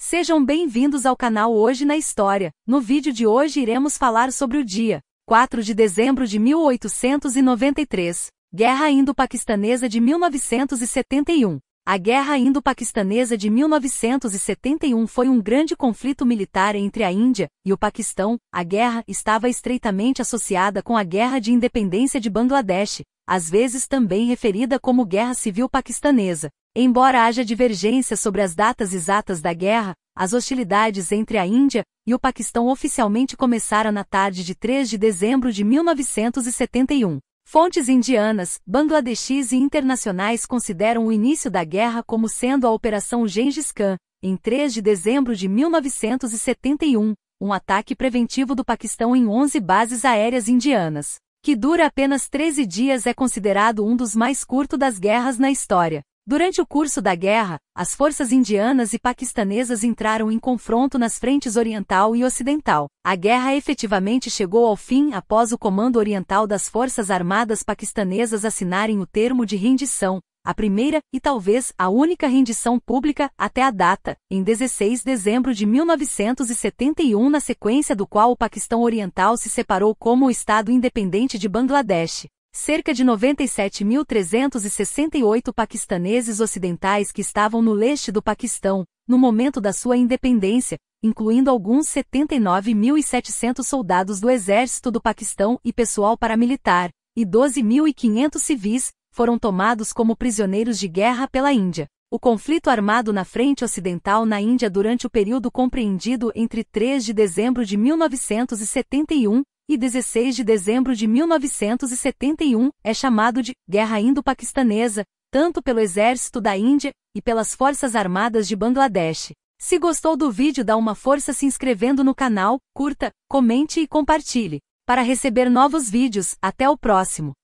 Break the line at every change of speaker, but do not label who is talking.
Sejam bem-vindos ao canal Hoje na História. No vídeo de hoje iremos falar sobre o dia 4 de dezembro de 1893, Guerra Indo-Paquistanesa de 1971. A Guerra Indo-Paquistanesa de 1971 foi um grande conflito militar entre a Índia e o Paquistão. A guerra estava estreitamente associada com a Guerra de Independência de Bangladesh, às vezes também referida como Guerra Civil Paquistanesa. Embora haja divergência sobre as datas exatas da guerra, as hostilidades entre a Índia e o Paquistão oficialmente começaram na tarde de 3 de dezembro de 1971. Fontes indianas, bangladeshis e internacionais consideram o início da guerra como sendo a Operação Gengis Khan, em 3 de dezembro de 1971, um ataque preventivo do Paquistão em 11 bases aéreas indianas, que dura apenas 13 dias é considerado um dos mais curtos das guerras na história. Durante o curso da guerra, as forças indianas e paquistanesas entraram em confronto nas frentes oriental e ocidental. A guerra efetivamente chegou ao fim após o comando oriental das Forças Armadas Paquistanesas assinarem o termo de rendição, a primeira e talvez a única rendição pública até a data, em 16 de dezembro de 1971, na sequência do qual o Paquistão Oriental se separou como o Estado Independente de Bangladesh cerca de 97.368 paquistaneses ocidentais que estavam no leste do Paquistão, no momento da sua independência, incluindo alguns 79.700 soldados do Exército do Paquistão e pessoal paramilitar, e 12.500 civis, foram tomados como prisioneiros de guerra pela Índia. O conflito armado na frente ocidental na Índia durante o período compreendido entre 3 de dezembro de 1971 e 16 de dezembro de 1971, é chamado de Guerra Indo-Paquistanesa, tanto pelo Exército da Índia e pelas Forças Armadas de Bangladesh. Se gostou do vídeo, dá uma força se inscrevendo no canal, curta, comente e compartilhe. Para receber novos vídeos, até o próximo.